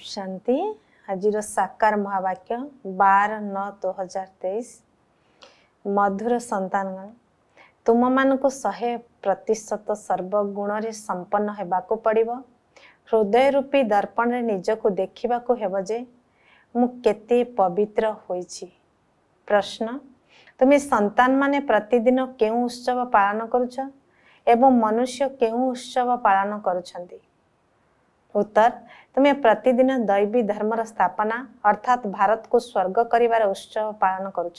शांति आज साकार महावाक्य बार नौ दो हजार तेईस मधुर सतान तुम मानक शहे प्रतिशत सर्वगुण से संपन्न होगा पड़ो हृदय रूपी दर्पण में निजक देखा हेबजे मुते पवित्र हो प्रश्न तुम्हें सतान मान प्रतिदिन के उत्सव पालन करुच एवं मनुष्य के उत्सव पालन करुंट ଉତ୍ତର ତୁମେ ପ୍ରତିଦିନ ଦୈବୀ ଧର୍ମର ସ୍ଥାପନା ଅର୍ଥାତ୍ ଭାରତକୁ ସ୍ୱର୍ଗ କରିବାର ଉତ୍ସବ ପାଳନ କରୁଛ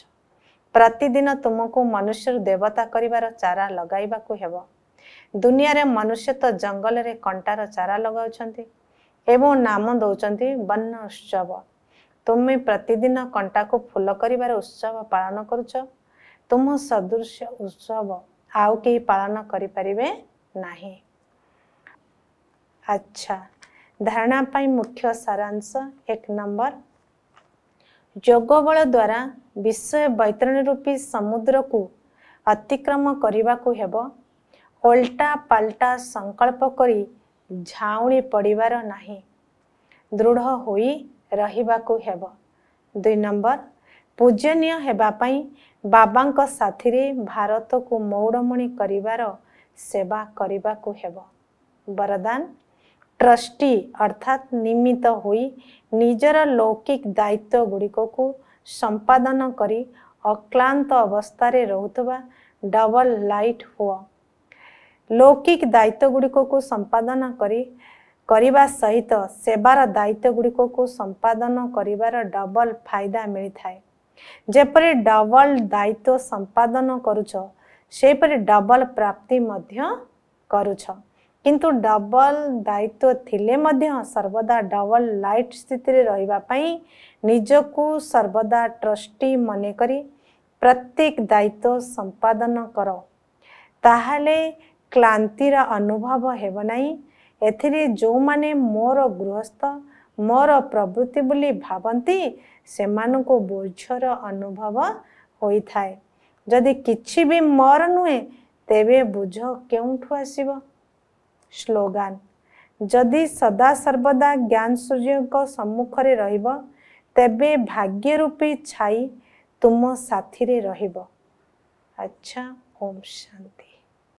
ପ୍ରତିଦିନ ତୁମକୁ ମନୁଷ୍ୟରୁ ଦେବତା କରିବାର ଚାରା ଲଗାଇବାକୁ ହେବ ଦୁନିଆରେ ମନୁଷ୍ୟ ତ ଜଙ୍ଗଲରେ କଣ୍ଟାର ଚାରା ଲଗାଉଛନ୍ତି ଏବଂ ନାମ ଦେଉଛନ୍ତି ବନ୍ୟ ଉତ୍ସବ ତୁମେ ପ୍ରତିଦିନ କଣ୍ଟାକୁ ଫୁଲ କରିବାର ଉତ୍ସବ ପାଳନ କରୁଛ ତୁମ ସଦୃଶ ଉତ୍ସବ ଆଉ କେହି ପାଳନ କରିପାରିବେ ନାହିଁ ଆଚ୍ଛା ଧାରଣା ପାଇଁ ମୁଖ୍ୟ ସାରାଂଶ ଏକ ନମ୍ବର ଯୋଗ ବଳ ଦ୍ୱାରା ବିଶ୍ୱ ବୈତରଣ ରୂପୀ ସମୁଦ୍ରକୁ ଅତିକ୍ରମ କରିବାକୁ ହେବ ଓଲଟା ପାଲଟା ସଂକଳ୍ପ କରି ଝାଉଁଳି ପଡ଼ିବାର ନାହିଁ ଦୃଢ଼ ହୋଇ ରହିବାକୁ ହେବ ଦୁଇ ନମ୍ବର ପୂଜନୀୟ ହେବା ପାଇଁ ବାବାଙ୍କ ସାଥିରେ ଭାରତକୁ ମୌଡ଼ମଣି କରିବାର ସେବା କରିବାକୁ ହେବ ବରଦାନ ଟ୍ରଷ୍ଟି ଅର୍ଥାତ୍ ନିମିତ୍ତ ହୋଇ ନିଜର ଲୌକିକ ଦାୟିତ୍ୱ ଗୁଡ଼ିକକୁ ସମ୍ପାଦନ କରି ଅକ୍ଲାନ୍ତ ଅବସ୍ଥାରେ ରହୁଥିବା ଡବଲ୍ ଲାଇଟ୍ ହୁଅ ଲୌକିକ ଦାୟିତ୍ୱ ଗୁଡ଼ିକକୁ ସମ୍ପାଦନ କରି କରିବା ସହିତ ସେବାର ଦାୟିତ୍ୱ ଗୁଡ଼ିକକୁ ସମ୍ପାଦନ କରିବାର ଡବଲ୍ ଫାଇଦା ମିଳିଥାଏ ଯେପରି ଡବଲ୍ ଦାୟିତ୍ୱ ସମ୍ପାଦନ କରୁଛ ସେହିପରି ଡବଲ୍ ପ୍ରାପ୍ତି ମଧ୍ୟ କରୁଛ କିନ୍ତୁ ଡବଲ ଦାୟିତ୍ୱ ଥିଲେ ମଧ୍ୟ ସର୍ବଦା ଡବଲ ଲାଇଟ୍ ସ୍ଥିତିରେ ରହିବା ପାଇଁ ନିଜକୁ ସର୍ବଦା ଟ୍ରଷ୍ଟି ମନେ କରି ପ୍ରତ୍ୟେକ ଦାୟିତ୍ୱ ସମ୍ପାଦନ କର ତାହେଲେ କ୍ଲାନ୍ତିର ଅନୁଭବ ହେବ ନାହିଁ ଏଥିରେ ଯେଉଁମାନେ ମୋର ଗୃହସ୍ଥ ମୋର ପ୍ରବୃତ୍ତି ବୋଲି ଭାବନ୍ତି ସେମାନଙ୍କୁ ବୋଝର ଅନୁଭବ ହୋଇଥାଏ ଯଦି କିଛି ବି ମୋର ନୁହେଁ ତେବେ ବୋଝ କେଉଁଠୁ ଆସିବ ସ୍ଲୋଗାନ ଯଦି ସଦାସର୍ବଦା ଜ୍ଞାନ ସୂର୍ଯ୍ୟଙ୍କ ସମ୍ମୁଖରେ ରହିବ ତେବେ ଭାଗ୍ୟ ରୂପେ ଛାଇ ତୁମ ସାଥିରେ ରହିବ ଆଚ୍ଛା ଓମ୍ ଶାନ୍ତି